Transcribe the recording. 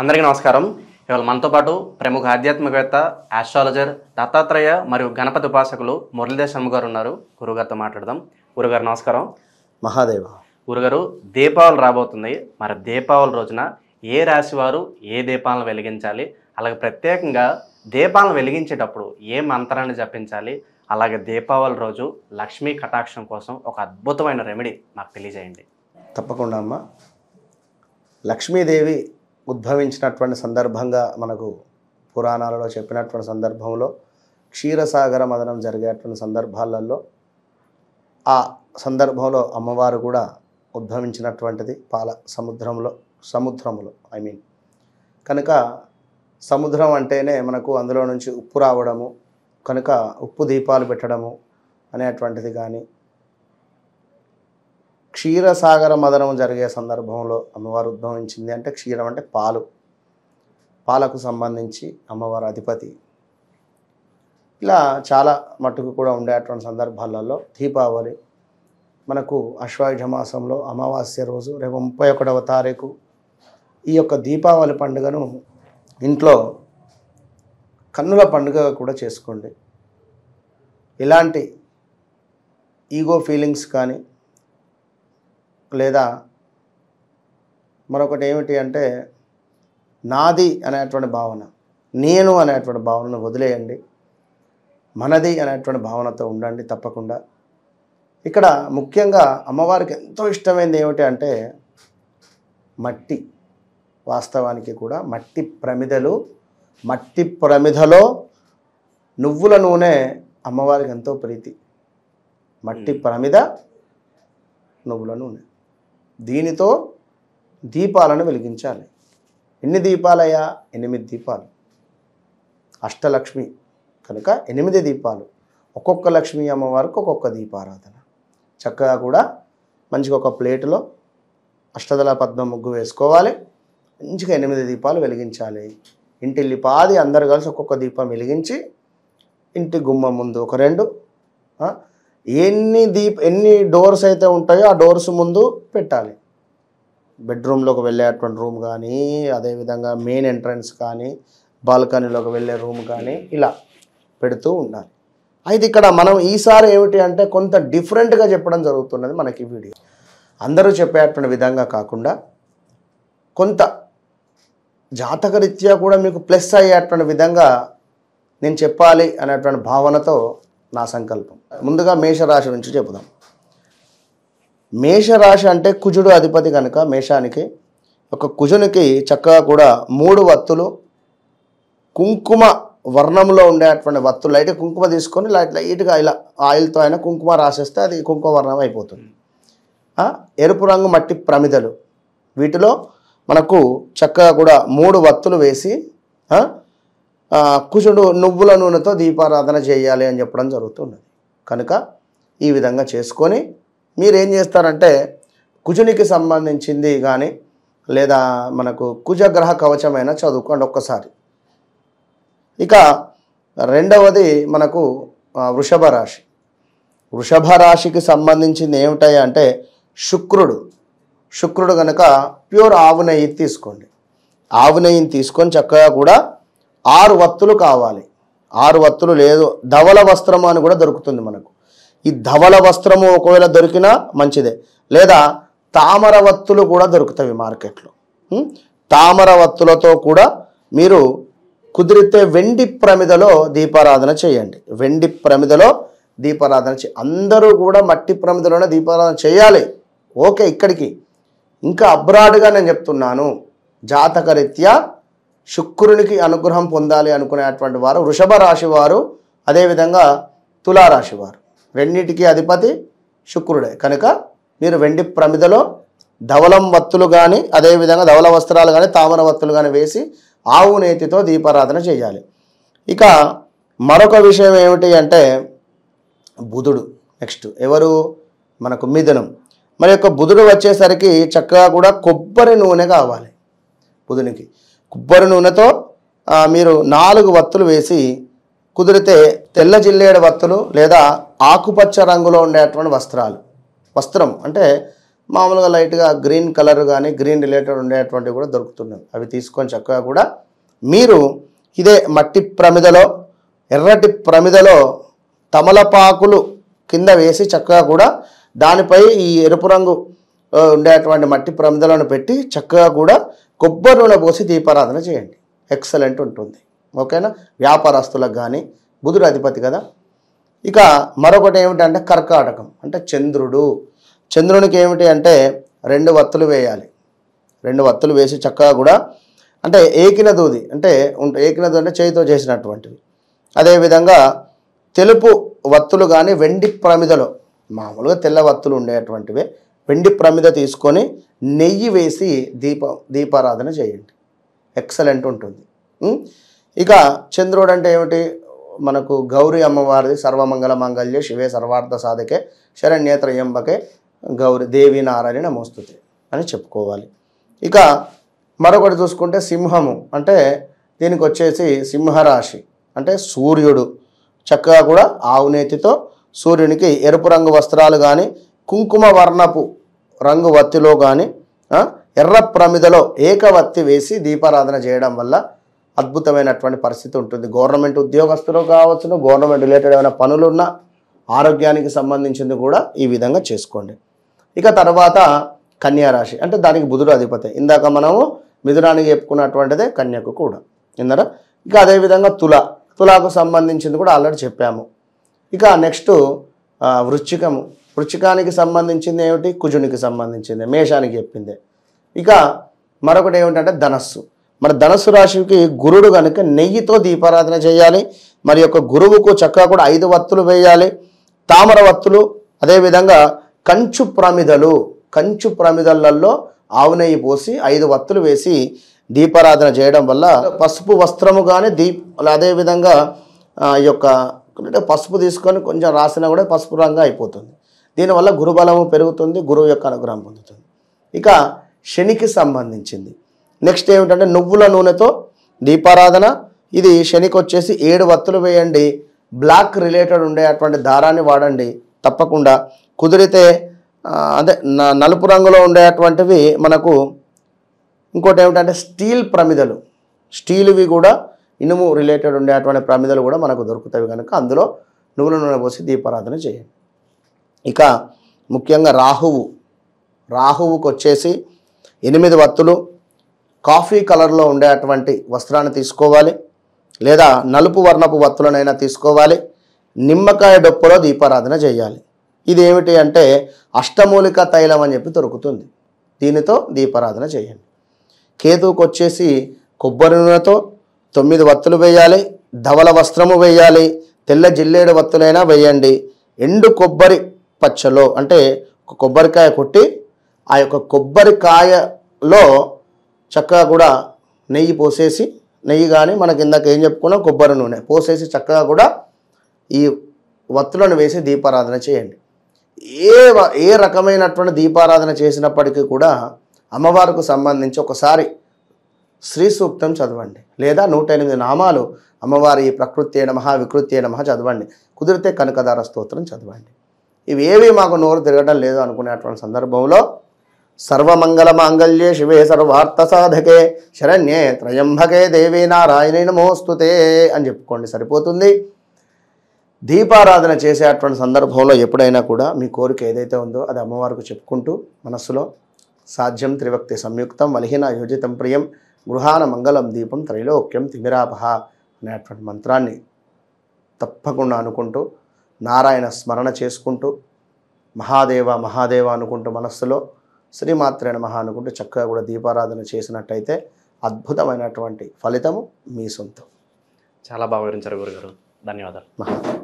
అందరికీ నమస్కారం ఇవాళ మనతో పాటు ప్రముఖ ఆధ్యాత్మికవేత్త ఆస్ట్రాలజర్ దత్తాత్రేయ మరియు గణపతి ఉపాసకులు మురళీధర్ శర్మ గారు ఉన్నారు గురుగారితో మాట్లాడదాం గురుగారు నమస్కారం మహాదేవ గురుగారు దీపావళి రాబోతుంది మరి దీపావళి రోజున ఏ రాశి వారు ఏ దీపాలను వెలిగించాలి అలాగే ప్రత్యేకంగా దీపాలను వెలిగించేటప్పుడు ఏ మంత్రాన్ని జపించాలి అలాగే దీపావళి రోజు లక్ష్మీ కటాక్షం కోసం ఒక అద్భుతమైన రెమెడీ మాకు తెలియజేయండి తప్పకుండా అమ్మ లక్ష్మీదేవి ఉద్భవించినటువంటి సందర్భంగా మనకు పురాణాలలో చెప్పినటువంటి సందర్భంలో క్షీరసాగర మదనం జరిగేటువంటి సందర్భాలలో ఆ సందర్భంలో అమ్మవారు కూడా ఉద్భవించినటువంటిది పాల సముద్రంలో సముద్రములో ఐ మీన్ కనుక సముద్రం అంటేనే మనకు అందులో నుంచి ఉప్పు రావడము కనుక ఉప్పు దీపాలు పెట్టడము అనేటువంటిది కానీ క్షీరసాగర మదనం జరిగే సందర్భంలో అమ్మవారు ఉద్భవించింది అంటే క్షీరం అంటే పాలు పాలకు సంబంధించి అమ్మవారు అధిపతి ఇలా చాలా మట్టుకు కూడా ఉండేటువంటి సందర్భాలలో దీపావళి మనకు అశ్వాయుధ మాసంలో అమావాస్య రోజు రేపు ముప్పై ఒకటవ తారీఖు ఈ యొక్క దీపావళి పండుగను ఇంట్లో కన్నుల పండుగ కూడా చేసుకోండి ఇలాంటి ఈగో ఫీలింగ్స్ కానీ లేదా మరొకటి ఏమిటి అంటే నాది అనేటువంటి భావన నేను అనేటువంటి భావనను వదిలేయండి మనది అనేటువంటి భావనతో ఉండండి తప్పకుండా ఇక్కడ ముఖ్యంగా అమ్మవారికి ఎంతో ఇష్టమైనది ఏమిటి అంటే మట్టి వాస్తవానికి కూడా మట్టి ప్రమిదలు మట్టి ప్రమిదలో నువ్వుల నూనె అమ్మవారికి ఎంతో ప్రీతి మట్టి ప్రమిద నువ్వుల నూనె దీనితో దీపాలను వెలిగించాలి ఎన్ని దీపాలయ్యా ఎనిమిది దీపాలు అష్టలక్ష్మి కనుక ఎనిమిది దీపాలు ఒక్కొక్క లక్ష్మీ అమ్మవారికి ఒక్కొక్క దీపారాధన చక్కగా కూడా మంచిగా ఒక ప్లేటులో అష్టదళ పద్మ ముగ్గు వేసుకోవాలి మంచిగా ఎనిమిది దీపాలు వెలిగించాలి పాది అందరు కలిసి ఒక్కొక్క దీపం వెలిగించి ఇంటి గుమ్మ ముందు ఒక రెండు ఎన్ని దీప్ ఎన్ని డోర్స్ అయితే ఉంటాయో ఆ డోర్స్ ముందు పెట్టాలి బెడ్రూమ్లోకి వెళ్ళేటువంటి రూమ్ కానీ అదేవిధంగా మెయిన్ ఎంట్రన్స్ కానీ బాల్కనీలోకి వెళ్ళే రూమ్ కానీ ఇలా పెడుతూ ఉండాలి అయితే ఇక్కడ మనం ఈసారి ఏమిటి అంటే కొంత డిఫరెంట్గా చెప్పడం జరుగుతున్నది మనకి వీడియో అందరూ చెప్పేటువంటి విధంగా కాకుండా కొంత జాతకరీత్యా కూడా మీకు ప్లస్ అయ్యేటువంటి విధంగా నేను చెప్పాలి అనేటువంటి భావనతో నా సంకల్పం ముందుగా మేషరాశి నుంచి చెబుదాం మేషరాశి అంటే కుజుడు అధిపతి కనుక మేషానికి ఒక కుజునికి చక్కగా కూడా మూడు వత్తులు కుంకుమ వర్ణంలో ఉండేటువంటి వత్తులు అయితే కుంకుమ తీసుకొని లైట్ లైట్గా ఇలా ఆయిల్తో అయినా కుంకుమ రాసేస్తే అది కుంకుమ వర్ణం అయిపోతుంది ఎరుపు రంగు మట్టి ప్రమిదలు వీటిలో మనకు చక్కగా కూడా మూడు వత్తులు వేసి కుజుడు నువ్వుల నూనెతో దీపారాధన చేయాలి అని చెప్పడం జరుగుతున్నది కనుక ఈ విధంగా చేసుకొని మీరేం చేస్తారంటే కుజునికి సంబంధించింది కానీ లేదా మనకు కుజగ్రహ కవచమైన చదువుకోండి ఒక్కసారి ఇక రెండవది మనకు వృషభ రాశి వృషభ రాశికి సంబంధించింది ఏమిటాయి అంటే శుక్రుడు శుక్రుడు కనుక ప్యూర్ ఆవు నెయ్యి తీసుకోండి ఆవు నెయ్యిని తీసుకొని చక్కగా కూడా ఆరు వత్తులు కావాలి ఆరు వత్తులు లేదు ధవల వస్త్రము అని కూడా దొరుకుతుంది మనకు ఈ ధవల వస్త్రము ఒకవేళ దొరికినా మంచిదే లేదా తామర వత్తులు కూడా దొరుకుతాయి మార్కెట్లో తామర వత్తులతో కూడా మీరు కుదిరితే వెండి ప్రమిదలో దీపారాధన చేయండి వెండి ప్రమిదలో దీపారాధన చే అందరూ కూడా మట్టి ప్రమిదలోనే దీపారాధన చేయాలి ఓకే ఇక్కడికి ఇంకా అబ్రాడ్గా నేను చెప్తున్నాను జాతకరీత్యా శుక్రునికి అనుగ్రహం పొందాలి అనుకునేటువంటి వారు వృషభ రాశి వారు అదేవిధంగా తులారాశి వారు రెండింటికి అధిపతి శుక్రుడే కనుక మీరు వెండి ప్రమిదలో ధవలం వత్తులు కానీ అదేవిధంగా ధవల వస్త్రాలు కానీ తామర వత్తులు కానీ వేసి ఆవు నేతితో దీపారాధన చేయాలి ఇక మరొక విషయం ఏమిటి అంటే బుధుడు నెక్స్ట్ ఎవరు మనకు మిథునం మరి యొక్క బుధుడు వచ్చేసరికి చక్కగా కూడా కొబ్బరి నూనె కావాలి బుధునికి కొబ్బరి నూనెతో మీరు నాలుగు వత్తులు వేసి కుదిరితే తెల్ల జిల్లేడు వత్తులు లేదా ఆకుపచ్చ రంగులో ఉండేటువంటి వస్త్రాలు వస్త్రం అంటే మామూలుగా లైట్గా గ్రీన్ కలర్ కానీ గ్రీన్ రిలేటెడ్ ఉండేటువంటివి కూడా దొరుకుతున్నాయి అవి తీసుకొని చక్కగా కూడా మీరు ఇదే మట్టి ప్రమిదలో ఎర్రటి ప్రమిదలో తమలపాకులు కింద వేసి చక్కగా కూడా దానిపై ఈ ఎరుపు రంగు ఉండేటువంటి మట్టి ప్రమిదలను పెట్టి చక్కగా కూడా కొబ్బరి నూనె పోసి దీపారాధన చేయండి ఎక్సలెంట్ ఉంటుంది ఓకేనా వ్యాపారస్తులకు కానీ బుధుడు అధిపతి కదా ఇక మరొకటి ఏమిటంటే కర్కాటకం అంటే చంద్రుడు చంద్రునికి ఏమిటి అంటే రెండు వత్తులు వేయాలి రెండు వత్తులు వేసి చక్కగా కూడా అంటే ఏకిన దూది అంటే ఏకిన దూది అంటే చేతితో చేసినటువంటివి అదేవిధంగా తెలుపు వత్తులు కానీ వెండి ప్రమిదలు మామూలుగా తెల్ల వత్తులు ఉండేటువంటివే వెండి ప్రమిద తీసుకొని నెయ్యి వేసి దీప దీపారాధన చేయండి ఎక్సలెంట్ ఉంటుంది ఇక చంద్రుడు అంటే ఏమిటి మనకు గౌరీ అమ్మవారిది సర్వమంగళ మాంగళ్య శివే సర్వార్థ సాధకే ఎంబకే గౌరి దేవి నారాయణ మోస్తుంది అని చెప్పుకోవాలి ఇక మరొకటి చూసుకుంటే సింహము అంటే దీనికి వచ్చేసి సింహరాశి అంటే సూర్యుడు చక్కగా కూడా ఆవునేతితో సూర్యునికి ఎరుపు రంగు వస్త్రాలు కానీ కుంకుమ వర్ణపు రంగు వత్తిలో కానీ ఎర్ర ప్రమిదలో ఏకవత్తి వేసి దీపారాధన చేయడం వల్ల అద్భుతమైనటువంటి పరిస్థితి ఉంటుంది గవర్నమెంట్ ఉద్యోగస్తులు కావచ్చును గవర్నమెంట్ రిలేటెడ్ ఏమైనా పనులున్నా ఆరోగ్యానికి సంబంధించింది కూడా ఈ విధంగా చేసుకోండి ఇక తర్వాత కన్యారాశి అంటే దానికి బుధుడు అధిపతి ఇందాక మనము మిథునానికి చెప్పుకున్నటువంటిదే కన్యకు కూడా ఇందర ఇక అదేవిధంగా తుల తులాకు సంబంధించింది కూడా ఆల్రెడీ చెప్పాము ఇక నెక్స్ట్ వృశ్చికము వృచ్చికానికి సంబంధించింది ఏమిటి కుజునికి సంబంధించింది మేషానికి చెప్పింది ఇక మరొకటి ఏమిటంటే ధనస్సు మరి ధనస్సు రాశికి గురుడు కనుక నెయ్యితో దీపారాధన చేయాలి మరి యొక్క గురువుకు చక్కగా కూడా ఐదు వత్తులు వేయాలి తామర వత్తులు అదేవిధంగా కంచు ప్రమిదలు కంచు ప్రమిదలలో ఆవు నెయ్యి పోసి ఐదు వత్తులు వేసి దీపారాధన చేయడం వల్ల పసుపు వస్త్రము కానీ దీప్ అదేవిధంగా ఈ యొక్క పసుపు తీసుకొని కొంచెం రాసినా కూడా పసుపు రంగు అయిపోతుంది దీనివల్ల గురుబలము పెరుగుతుంది గురువు యొక్క అనుగ్రహం పొందుతుంది ఇక శనికి సంబంధించింది నెక్స్ట్ ఏమిటంటే నువ్వుల నూనెతో దీపారాధన ఇది శనికి వచ్చేసి ఏడు వత్తులు వేయండి బ్లాక్ రిలేటెడ్ ఉండే అటువంటి దారాన్ని వాడండి తప్పకుండా కుదిరితే అదే నలుపు రంగులో ఉండేటువంటివి మనకు ఇంకోటి ఏమిటంటే స్టీల్ ప్రమిదలు స్టీల్వి కూడా ఇనుము రిలేటెడ్ ఉండేటువంటి ప్రమిదలు కూడా మనకు దొరుకుతాయి కనుక అందులో నువ్వుల నూనె పోసి దీపారాధన చేయండి ఇక ముఖ్యంగా రాహువు రాహువుకు వచ్చేసి ఎనిమిది వత్తులు కాఫీ కలర్లో ఉండేటువంటి వస్త్రాన్ని తీసుకోవాలి లేదా నలుపు వర్ణపు వత్తులనైనా తీసుకోవాలి నిమ్మకాయ డొప్పులో దీపారాధన చేయాలి ఇది ఏమిటి అంటే అష్టమూలిక తైలం అని చెప్పి దొరుకుతుంది దీనితో దీపారాధన చేయండి కేతువుకు వచ్చేసి కొబ్బరి నూనెతో తొమ్మిది వత్తులు వేయాలి ధవల వస్త్రము వేయాలి తెల్ల జిల్లేడు వత్తులైనా వేయండి ఎండు కొబ్బరి పచ్చలో అంటే ఒక కొబ్బరికాయ కొట్టి ఆ యొక్క కొబ్బరికాయలో చక్కగా కూడా నెయ్యి పోసేసి నెయ్యి కానీ మనకి ఇందాక ఏం చెప్పుకున్నాం కొబ్బరి నూనె పోసేసి చక్కగా కూడా ఈ వత్తులను వేసి దీపారాధన చేయండి ఏ ఏ రకమైనటువంటి దీపారాధన చేసినప్పటికీ కూడా అమ్మవారికి సంబంధించి ఒకసారి శ్రీ సూక్తం చదవండి లేదా నూట ఎనిమిది నామాలు అమ్మవారి ప్రకృతి నమ వికృతి నమ చదవండి కుదిరితే కనకదార స్తోత్రం చదవండి ఇవేవి మాకు నోరు తిరగడం లేదు అనుకునేటువంటి సందర్భంలో సర్వమంగళ మాంగళ్యే శివే సర్వార్థ సాధకే శరణ్యే త్రయంభకే దేవీ నారాయణే నమోస్తుతే అని చెప్పుకోండి సరిపోతుంది దీపారాధన చేసేటువంటి సందర్భంలో ఎప్పుడైనా కూడా మీ కోరిక ఏదైతే ఉందో అది అమ్మవారికి చెప్పుకుంటూ మనస్సులో సాధ్యం త్రివక్తి సంయుక్తం వలిహిన యోజితం ప్రియం గృహాన మంగళం దీపం త్రైలోక్యం తిమిరాపహ అనేటువంటి మంత్రాన్ని తప్పకుండా అనుకుంటూ నారాయణ స్మరణ చేసుకుంటూ మహాదేవ మహాదేవ అనుకుంటూ మనస్సులో శ్రీమాత్రేణ మహా అనుకుంటూ చక్కగా కూడా దీపారాధన చేసినట్టయితే అద్భుతమైనటువంటి ఫలితము మీ సొంతం చాలా బాగా వివరించారు గురుగారు ధన్యవాదాలు మహా